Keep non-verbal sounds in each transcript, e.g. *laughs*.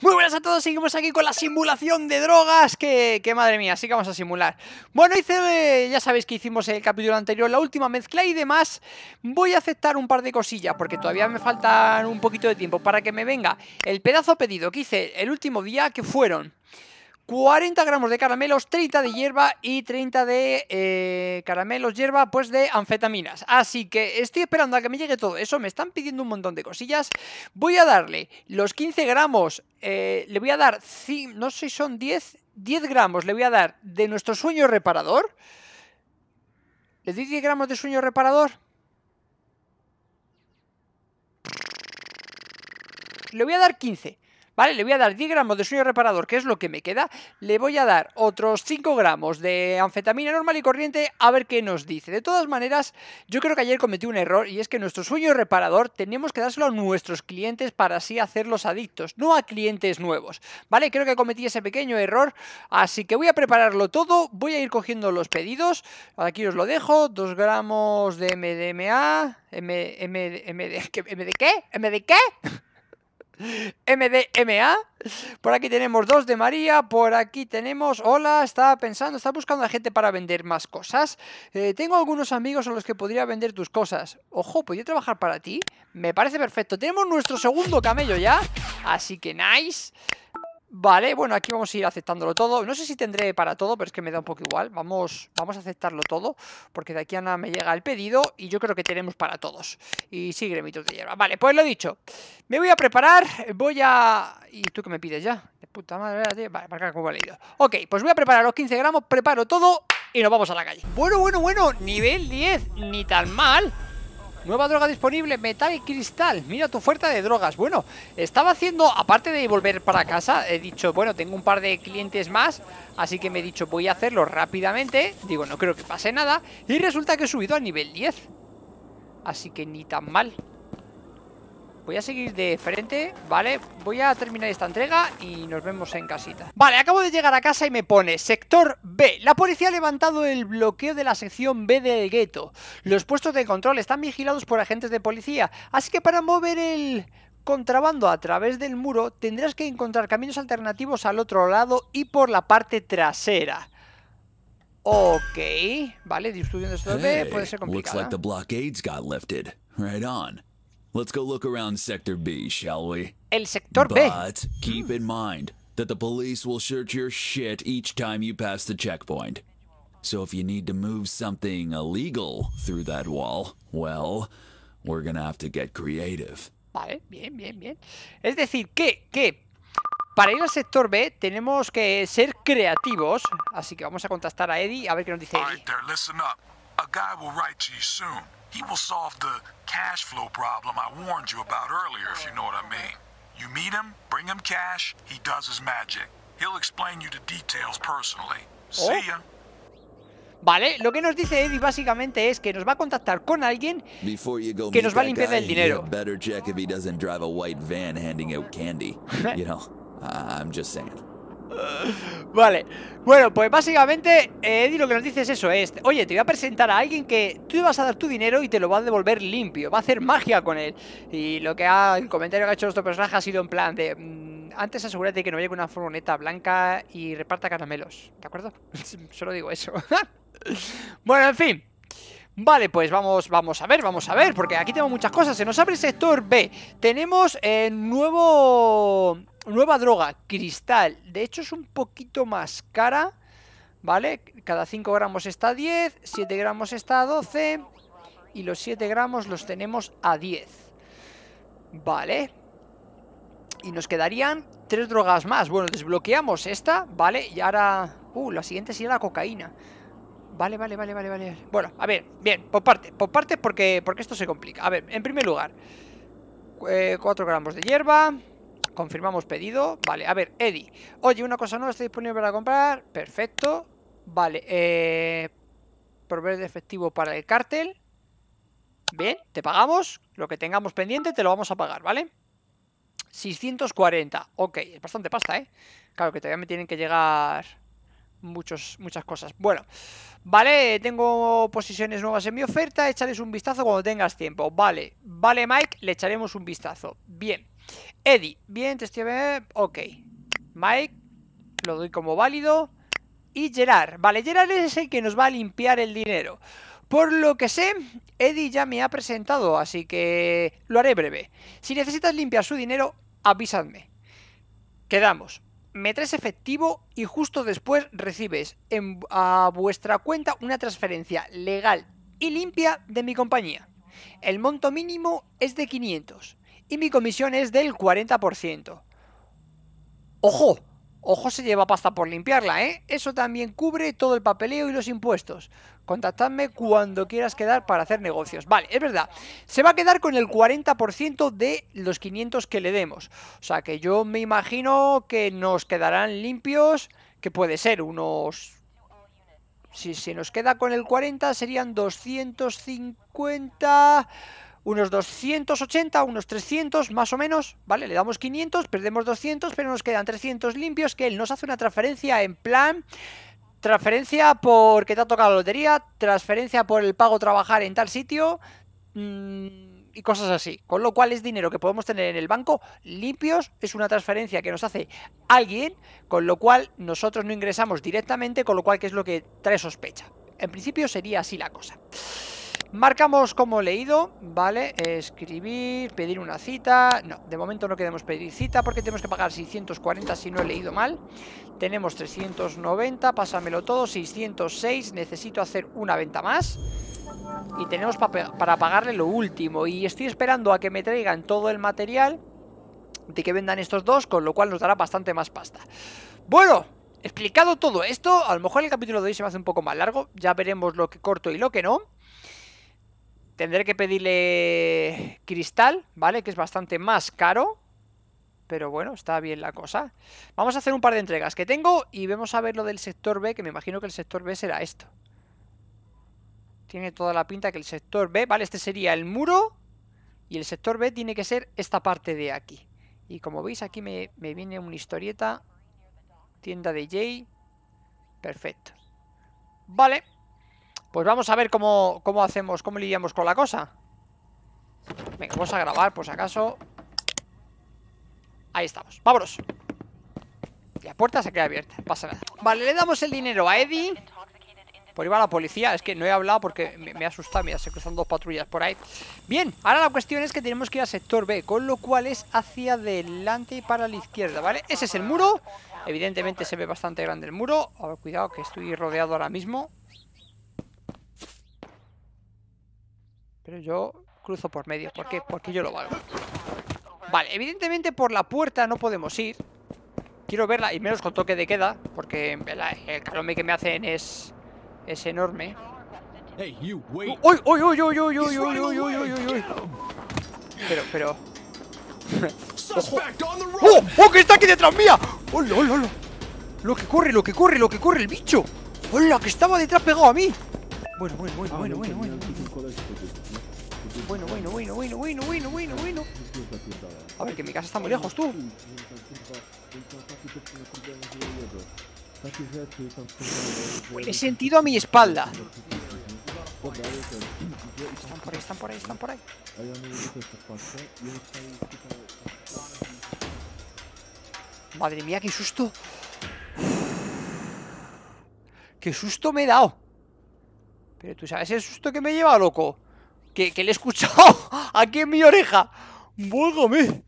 Muy buenas a todos, seguimos aquí con la simulación de drogas, que, que madre mía, así que vamos a simular. Bueno, hice, eh, ya sabéis que hicimos el capítulo anterior, la última mezcla y demás. Voy a aceptar un par de cosillas, porque todavía me faltan un poquito de tiempo para que me venga el pedazo pedido que hice el último día, que fueron 40 gramos de caramelos, 30 de hierba y 30 de eh, caramelos hierba, pues de anfetaminas. Así que estoy esperando a que me llegue todo eso. Me están pidiendo un montón de cosillas. Voy a darle los 15 gramos. Eh, le voy a dar, no sé si son 10, 10 gramos. Le voy a dar de nuestro sueño reparador. ¿Le doy 10 gramos de sueño reparador? Le voy a dar 15. ¿vale? Le voy a dar 10 gramos de sueño reparador, que es lo que me queda. Le voy a dar otros 5 gramos de anfetamina normal y corriente a ver qué nos dice. De todas maneras, yo creo que ayer cometí un error y es que nuestro sueño reparador tenemos que dárselo a nuestros clientes para así hacerlos adictos, no a clientes nuevos, ¿vale? Creo que cometí ese pequeño error, así que voy a prepararlo todo, voy a ir cogiendo los pedidos, aquí os lo dejo, 2 gramos de MDMA, MD... M, ¿qué? ¿MD qué? qué? MDMA. Por aquí tenemos dos de María. Por aquí tenemos. Hola, estaba pensando, está buscando a gente para vender más cosas. Eh, tengo algunos amigos a los que podría vender tus cosas. Ojo, ¿podría trabajar para ti? Me parece perfecto. Tenemos nuestro segundo camello ya. Así que nice. Vale, bueno, aquí vamos a ir aceptándolo todo No sé si tendré para todo, pero es que me da un poco igual Vamos, vamos a aceptarlo todo Porque de aquí a nada me llega el pedido Y yo creo que tenemos para todos Y sí, gremitos de hierba Vale, pues lo dicho Me voy a preparar, voy a... ¿Y tú qué me pides ya? De puta madre, tío. Vale, marcar como he leído Ok, pues voy a preparar los 15 gramos Preparo todo y nos vamos a la calle Bueno, bueno, bueno, nivel 10 Ni tan mal Nueva droga disponible, metal y cristal. Mira tu oferta de drogas. Bueno, estaba haciendo, aparte de volver para casa, he dicho, bueno, tengo un par de clientes más, así que me he dicho, voy a hacerlo rápidamente. Digo, no creo que pase nada. Y resulta que he subido a nivel 10. Así que ni tan mal. Voy a seguir de frente, ¿vale? Voy a terminar esta entrega y nos vemos en casita. Vale, acabo de llegar a casa y me pone Sector B. La policía ha levantado el bloqueo de la sección B del gueto. Los puestos de control están vigilados por agentes de policía, así que para mover el contrabando a través del muro tendrás que encontrar caminos alternativos al otro lado y por la parte trasera. Ok, vale, distribuyendo esto B puede ser complicado. Right on. Let's go look around Sector B, shall we? El Sector but B. But keep in mind that the police will search your shit each time you pass the checkpoint. So if you need to move something illegal through that wall, well, we're gonna have to get creative. Vale, bien, bien, bien. Es decir, que, que para ir al sector B tenemos que ser creativos, así que vamos a contactar a Eddie a ver qué nos dice Eddie. He will solve the cash flow problem I warned you about earlier, if you know what I mean. You meet him, bring him cash, he does his magic. He'll explain you the details personally. See oh. ya. Vale, lo que nos dice Eddie básicamente es que nos va a contactar con alguien que nos va a limpiar el dinero. Better check if he doesn't drive a white van handing out candy. *laughs* You know, I'm just saying. Vale, bueno, pues básicamente eh, Eddie lo que nos dice es eso, es Oye, te voy a presentar a alguien que tú le vas a dar tu dinero y te lo va a devolver limpio Va a hacer magia con él Y lo que ha, el comentario que ha hecho nuestro personaje ha sido en plan de mm, Antes asegúrate que no llegue una furgoneta blanca y reparta caramelos, ¿de acuerdo? *laughs* Solo digo eso *laughs* Bueno, en fin Vale, pues vamos, vamos a ver, vamos a ver Porque aquí tenemos muchas cosas Se nos abre el sector B Tenemos el nuevo Nueva droga, cristal. De hecho es un poquito más cara, ¿vale? Cada 5 gramos está a 10, 7 gramos está a 12 y los 7 gramos los tenemos a 10. Vale. Y nos quedarían 3 drogas más. Bueno, desbloqueamos esta, ¿vale? Y ahora... Uh, la siguiente sería la cocaína. Vale, vale, vale, vale, vale. Bueno, a ver, bien, por parte, por parte porque, porque esto se complica. A ver, en primer lugar, 4 eh, gramos de hierba, Confirmamos pedido. Vale, a ver, Eddie. Oye, una cosa nueva está disponible para comprar. Perfecto. Vale, eh, proveer de efectivo para el cártel. Bien, te pagamos. Lo que tengamos pendiente te lo vamos a pagar, ¿vale? 640. Ok, es bastante pasta, ¿eh? Claro que todavía me tienen que llegar muchos, muchas cosas. Bueno, vale, tengo posiciones nuevas en mi oferta. Échales un vistazo cuando tengas tiempo. Vale, vale, Mike, le echaremos un vistazo. Bien. Eddie, bien, te estoy Ok. Mike, lo doy como válido. Y Gerard. Vale, Gerard es el que nos va a limpiar el dinero. Por lo que sé, Eddie ya me ha presentado, así que lo haré breve. Si necesitas limpiar su dinero, avísadme. Quedamos. Me efectivo y justo después recibes en, a vuestra cuenta una transferencia legal y limpia de mi compañía. El monto mínimo es de 500 y mi comisión es del 40%. ¡Ojo! Ojo se lleva pasta por limpiarla, ¿eh? Eso también cubre todo el papeleo y los impuestos. Contactadme cuando quieras quedar para hacer negocios. Vale, es verdad. Se va a quedar con el 40% de los 500 que le demos. O sea que yo me imagino que nos quedarán limpios, que puede ser unos... Si se nos queda con el 40 serían 250 unos 280, unos 300 más o menos, ¿vale? Le damos 500, perdemos 200, pero nos quedan 300 limpios que él nos hace una transferencia en plan... Transferencia porque te ha tocado la lotería, transferencia por el pago trabajar en tal sitio mm, y cosas así. Con lo cual es dinero que podemos tener en el banco limpios, es una transferencia que nos hace alguien, con lo cual nosotros no ingresamos directamente, con lo cual que es lo que trae sospecha. En principio sería así la cosa. Marcamos como leído, ¿vale? Escribir, pedir una cita... No, de momento no queremos pedir cita porque tenemos que pagar 640 si no he leído mal. Tenemos 390, pásamelo todo, 606, necesito hacer una venta más. Y tenemos para pagarle lo último. Y estoy esperando a que me traigan todo el material de que vendan estos dos, con lo cual nos dará bastante más pasta. Bueno, explicado todo esto, a lo mejor el capítulo de hoy se me hace un poco más largo, ya veremos lo que corto y lo que no. Tendré que pedirle cristal, ¿vale? Que es bastante más caro. Pero bueno, está bien la cosa. Vamos a hacer un par de entregas que tengo y vemos a ver lo del sector B, que me imagino que el sector B será esto. Tiene toda la pinta que el sector B, ¿vale? Este sería el muro y el sector B tiene que ser esta parte de aquí. Y como veis aquí me, me viene una historieta, tienda de Jay, perfecto. Vale. Pues vamos a ver cómo, hacemos, cómo lidiamos con la cosa. Venga, vamos a grabar por si acaso. Ahí estamos, vámonos. La puerta se queda abierta, pasa nada. Vale, le damos el dinero a Eddie. Por ahí a la policía, es que no he hablado porque me, me asusta, mira, se cruzan dos patrullas por ahí. Bien, ahora la cuestión es que tenemos que ir al sector B, con lo cual es hacia adelante y para la izquierda, ¿vale? Ese es el muro, evidentemente se ve bastante grande el muro. A ver, cuidado que estoy rodeado ahora mismo. Pero yo cruzo por medio. ¿Por qué? Porque yo lo valgo. Vale, evidentemente por la puerta no podemos ir. Quiero verla, y menos con toque de queda, porque el calome que me hacen es... es enorme. Hey, you wait. ¡Uy, uy, uy, uy, uy, uy, Pero, pero... ¡Oh! ¡Oh, que está aquí detrás mía! ¡Hola, hola, hola! Lo que corre, lo que corre, lo que corre el bicho. ¡Hola, que estaba detrás pegado a mí! Bueno, bueno, bueno, bueno, bueno, bueno. Bueno, bueno, bueno, bueno, bueno, bueno, bueno, bueno. A ver, que mi casa está muy lejos, tú. he sentido a mi espalda. Están por ahí, están por ahí, están por ahí. Madre mía, qué susto. Qué susto me he dado. Pero tú sabes el susto que me lleva, loco. Que, le he escuchado *laughs* aquí en mi oreja. ¡Vuélgame!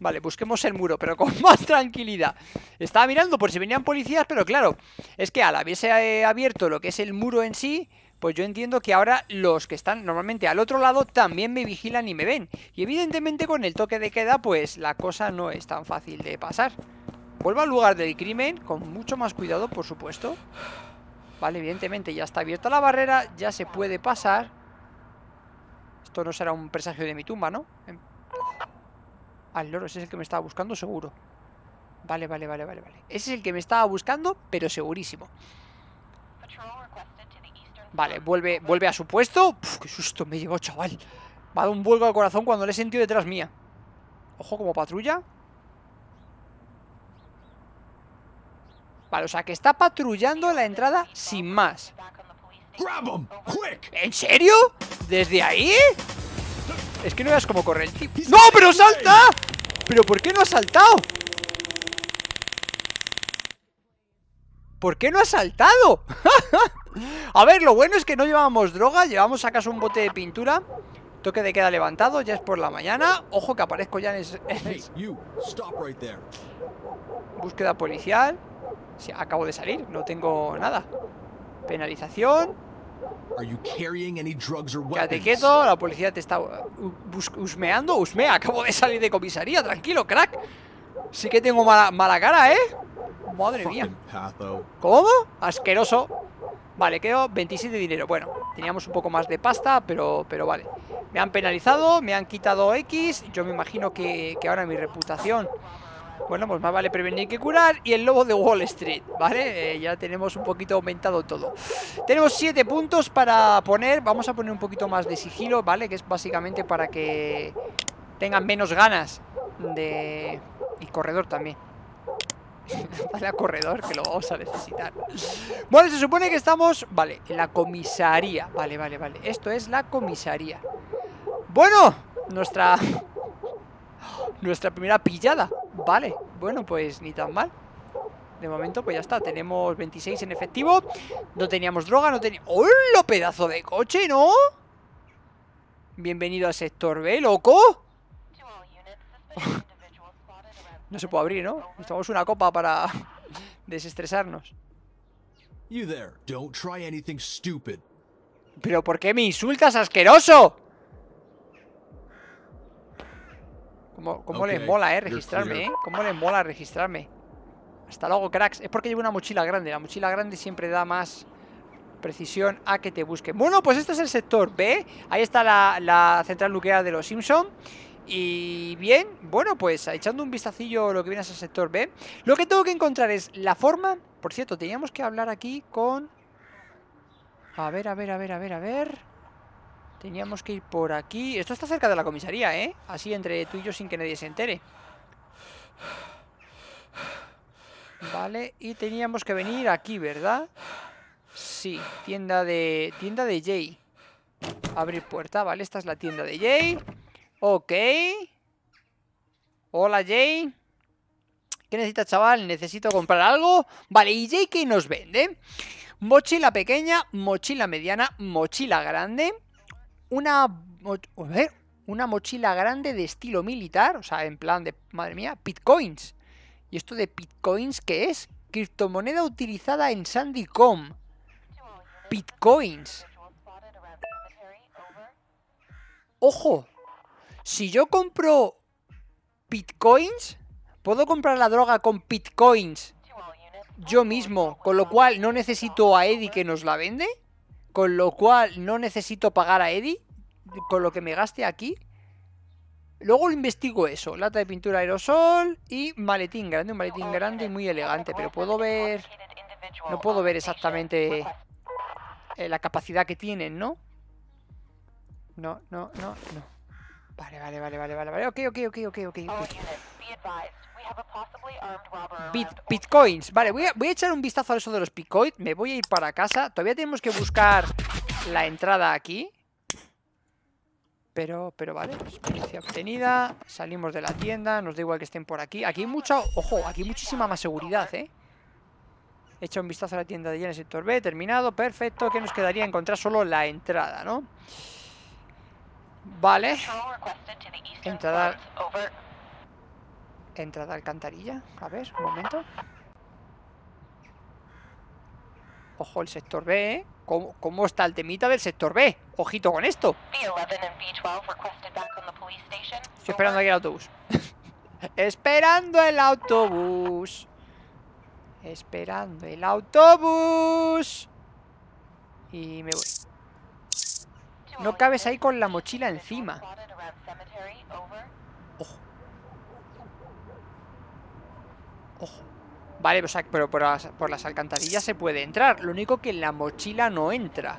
Vale, busquemos el muro, pero con *laughs* más tranquilidad. Estaba mirando por si venían policías, pero claro, es que al haberse eh, abierto lo que es el muro en sí, pues yo entiendo que ahora los que están normalmente al otro lado también me vigilan y me ven. Y evidentemente con el toque de queda, pues la cosa no es tan fácil de pasar. Vuelvo al lugar del crimen, con mucho más cuidado, por supuesto. Vale, evidentemente ya está abierta la barrera, ya se puede pasar. Esto no será un presagio de mi tumba, ¿no? Em. Al loro, ese es el que me estaba buscando, seguro. Vale, vale, vale, vale, vale. Ese es el que me estaba buscando, pero segurísimo. Vale, vuelve, vuelve a su puesto. qué susto me llevó, chaval. Me ha dado un vuelco al corazón cuando le he sentido detrás mía. Ojo como patrulla. Vale, o sea que está patrullando la entrada sin más. Em, ¿En serio? ¿Desde ahí? Es que no veas como corre el ¡No, pero salta! ¿Pero por qué no ha saltado? ¿Por qué no ha saltado? *laughs* a ver, lo bueno es que no llevamos droga Llevamos acaso un bote de pintura Toque de queda levantado, ya es por la mañana Ojo que aparezco ya en... ese... Búsqueda policial acabo de salir, no tengo nada. Penalización. Quédate quieto, la policía te está uh, husmeando. Husmea, acabo de salir de comisaría, tranquilo, crack. Sí que tengo mala, cara, ¿eh? Madre mía. ¿Cómo? Asqueroso. Vale, quedo 27 de dinero. Bueno, teníamos un poco más de pasta, pero, pero vale. Me han penalizado, me han quitado X. Yo me imagino que, que ahora mi reputación bueno, pues más vale prevenir que curar Y el lobo de Wall Street, ¿vale? Eh, ya tenemos un poquito aumentado todo Tenemos 7 puntos para poner Vamos a poner un poquito más de sigilo, ¿vale? Que es básicamente para que tengan menos ganas de... Y corredor también *laughs* Vale, a corredor, que lo vamos a necesitar Bueno, se supone que estamos... Vale, en la comisaría Vale, vale, vale, esto es la comisaría Bueno, nuestra... *laughs* Nuestra primera pillada Vale, bueno, pues ni tan mal de momento, pues ya está, tenemos 26 en efectivo No teníamos droga, no teníamos... ¡Hola, pedazo de coche, ¿no? Bienvenido al sector B, loco No se puede abrir, ¿no? Necesitamos una copa para *laughs* desestresarnos Pero ¿por qué me insultas, asqueroso? ¿Cómo, les le mola, eh, registrarme, eh? ¿Cómo le mola registrarme? Hasta luego, cracks. Es porque llevo una mochila grande. La mochila grande siempre da más precisión a que te busquen. Bueno, pues este es el sector B. Ahí está la, central nuclear de los Simpson. Y bien, bueno, pues echando un vistacillo lo que viene a ese sector B. Lo que tengo que encontrar es la forma... Por cierto, teníamos que hablar aquí con... A ver, a ver, a ver, a ver, a ver... Teníamos que ir por aquí. Esto está cerca de la comisaría, ¿eh? Así entre tú y yo sin que nadie se entere. Vale, y teníamos que venir aquí, ¿verdad? Sí, tienda de... Tienda de Jay. Abrir puerta, vale, esta es la tienda de Jay. Ok. Hola, Jay. ¿Qué necesitas, chaval? Necesito comprar algo. Vale, ¿y Jay qué nos vende? Mochila pequeña, mochila mediana, mochila grande una, una mochila grande de estilo militar, o sea, en plan de, madre mía, bitcoins. ¿Y esto de bitcoins qué es? Criptomoneda utilizada en Sandycom. Bitcoins. Ojo, si yo compro bitcoins, puedo comprar la droga con bitcoins yo mismo, con lo cual no necesito a Eddie que nos la vende. Con lo cual no necesito pagar a Eddie con lo que me gaste aquí. Luego investigo eso. Lata de pintura aerosol y maletín grande. Un maletín grande y muy elegante. Pero puedo ver... No puedo ver exactamente eh, la capacidad que tienen, ¿no? No, no, no, no. Vale, vale, vale, vale, vale, vale. Ok, ok, ok, ok, ok. bitcoins. Vale, voy a, echar un vistazo a eso de los bitcoins. Me voy a ir para casa. Todavía tenemos que buscar la entrada aquí. Pero, pero vale, experiencia pues obtenida Salimos de la tienda, nos da igual que estén por aquí Aquí hay mucha, ojo, aquí hay muchísima más seguridad, eh he hecho un vistazo a la tienda de allá en el sector B, terminado, perfecto Que nos quedaría encontrar solo la entrada, ¿no? Vale. Entrada. Entrada alcantarilla. A ver, un momento. Ojo, el sector B, ¿eh? ¿Cómo, está el temita del sector B? Ojito con esto. Estoy esperando aquí el autobús. *laughs* esperando el autobús. Esperando el autobús. Y me voy. No cabes ahí con la mochila encima. Vale, o sea, pero por las, alcantarillas se puede entrar. Lo único que la mochila no entra.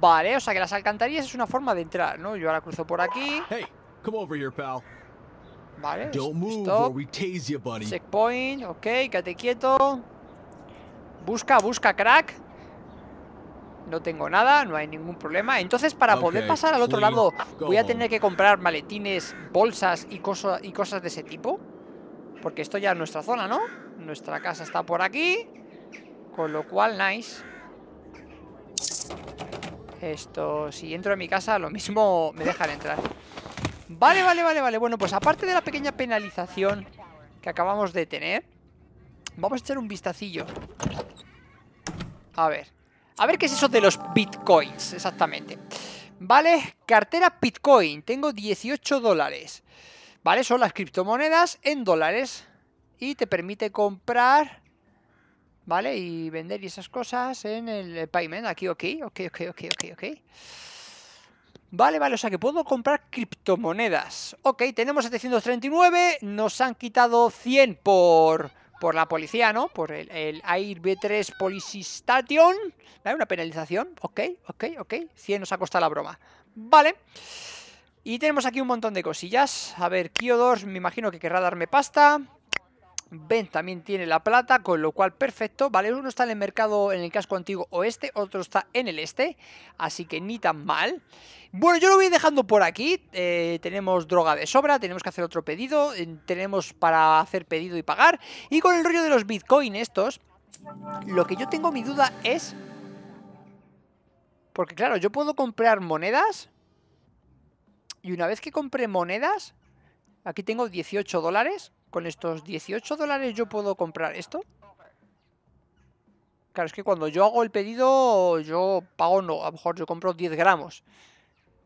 Vale, o sea que las alcantarillas es una forma de entrar, ¿no? Yo ahora cruzo por aquí. Hey, come over Vale, Checkpoint, ok, quédate quieto. Busca, busca, crack no tengo nada, no hay ningún problema. Entonces, para poder pasar al otro lado, ¿voy a tener que comprar maletines, bolsas y, cosas y cosas de ese tipo? Porque esto ya es nuestra zona, ¿no? Nuestra casa está por aquí. Con lo cual, nice. Esto, si entro en mi casa, lo mismo me dejan entrar. Vale, vale, vale, vale. Bueno, pues aparte de la pequeña penalización que acabamos de tener, vamos a echar un vistacillo. A ver, a ver qué es eso de los bitcoins, exactamente. Vale, cartera bitcoin, tengo 18 dólares. Vale, son las criptomonedas en dólares y te permite comprar, ¿vale? Y vender y esas cosas en el payment, aquí, ok, ok, ok, ok, ok, ok. Vale, vale, o sea que puedo comprar criptomonedas. Ok, tenemos 739, nos han quitado 100 por por la policía, ¿no? Por el, AIR b 3 Station, ¿Vale? Una penalización. Ok, ok, ok. 100 nos ha costado la broma. Vale. Y tenemos aquí un montón de cosillas. A ver, q 2 me imagino que querrá darme pasta. Ben también tiene la plata, con lo cual perfecto, ¿vale? Uno está en el mercado, en el casco antiguo oeste, otro está en el este, así que ni tan mal. Bueno, yo lo voy dejando por aquí, eh, tenemos droga de sobra, tenemos que hacer otro pedido, eh, tenemos para hacer pedido y pagar, y con el rollo de los bitcoin estos, lo que yo tengo mi duda es... Porque claro, yo puedo comprar monedas, y una vez que compre monedas, aquí tengo 18 dólares... ¿Con estos 18 dólares yo puedo comprar esto? Claro, es que cuando yo hago el pedido, yo pago, no, a lo mejor yo compro 10 gramos.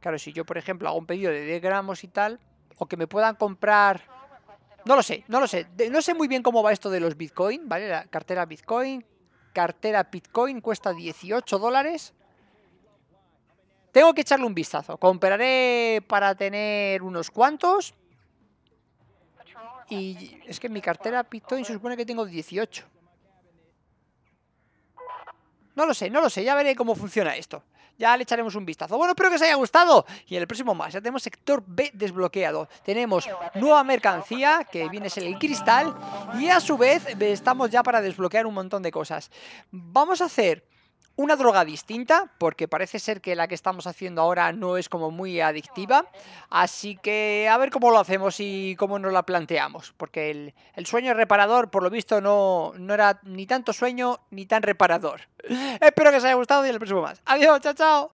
Claro, si yo, por ejemplo, hago un pedido de 10 gramos y tal, o que me puedan comprar... No lo sé, no lo sé. no sé muy bien cómo va esto de los Bitcoin, ¿vale? La cartera Bitcoin, cartera Bitcoin cuesta 18 dólares. Tengo que echarle un vistazo. Compraré para tener unos cuantos y es que mi cartera y se supone que tengo 18. No lo sé, no lo sé, ya veré cómo funciona esto. Ya le echaremos un vistazo. Bueno, espero que os haya gustado. Y en el próximo más, ya tenemos sector B desbloqueado. Tenemos nueva mercancía, que viene es el cristal. Y a su vez, estamos ya para desbloquear un montón de cosas. Vamos a hacer una droga distinta, porque parece ser que la que estamos haciendo ahora no es como muy adictiva. Así que a ver cómo lo hacemos y cómo nos la planteamos. Porque el, sueño reparador, por lo visto, no, no era ni tanto sueño ni tan reparador. *laughs* Espero que os haya gustado y el próximo más. Adiós, chao, chao.